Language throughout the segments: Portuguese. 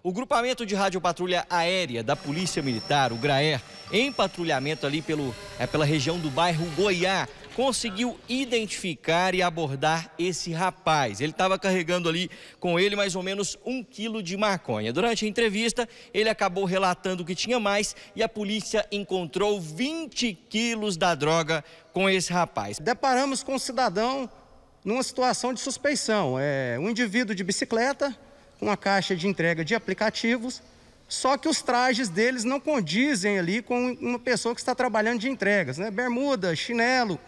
O grupamento de rádio patrulha aérea da Polícia Militar, o GRAER, em patrulhamento ali pelo, é, pela região do bairro Goiá, conseguiu identificar e abordar esse rapaz. Ele estava carregando ali com ele mais ou menos um quilo de maconha. Durante a entrevista, ele acabou relatando que tinha mais e a polícia encontrou 20 quilos da droga com esse rapaz. Deparamos com um cidadão numa situação de suspeição. É um indivíduo de bicicleta uma caixa de entrega de aplicativos, só que os trajes deles não condizem ali com uma pessoa que está trabalhando de entregas, né? Bermuda, chinelo,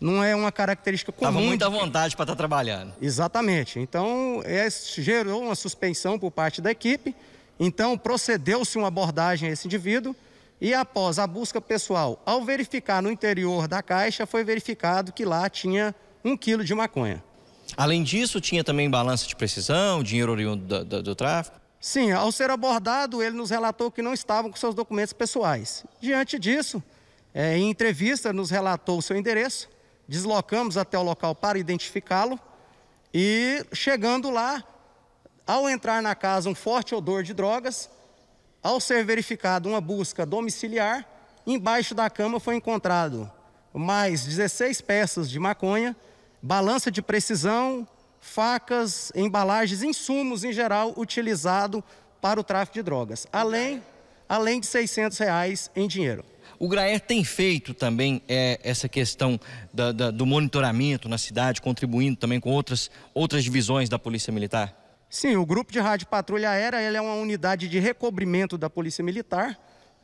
não é uma característica comum. Estava muita vontade para estar tá trabalhando. Exatamente. Então, é, gerou uma suspensão por parte da equipe. Então, procedeu-se uma abordagem a esse indivíduo. E após a busca pessoal, ao verificar no interior da caixa, foi verificado que lá tinha um quilo de maconha. Além disso, tinha também balança de precisão, dinheiro oriundo do, do, do tráfico? Sim, ao ser abordado, ele nos relatou que não estavam com seus documentos pessoais. Diante disso, é, em entrevista, nos relatou o seu endereço, deslocamos até o local para identificá-lo e, chegando lá, ao entrar na casa, um forte odor de drogas. Ao ser verificada uma busca domiciliar, embaixo da cama foi encontrado mais 16 peças de maconha, balança de precisão, facas, embalagens, insumos em geral utilizado para o tráfico de drogas, além, além de 600 reais em dinheiro. O Graer tem feito também é, essa questão da, da, do monitoramento na cidade, contribuindo também com outras, outras divisões da Polícia Militar? Sim, o Grupo de Rádio Patrulha Aérea é uma unidade de recobrimento da Polícia Militar,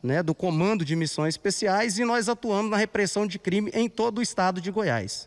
né, do Comando de Missões Especiais, e nós atuamos na repressão de crime em todo o estado de Goiás.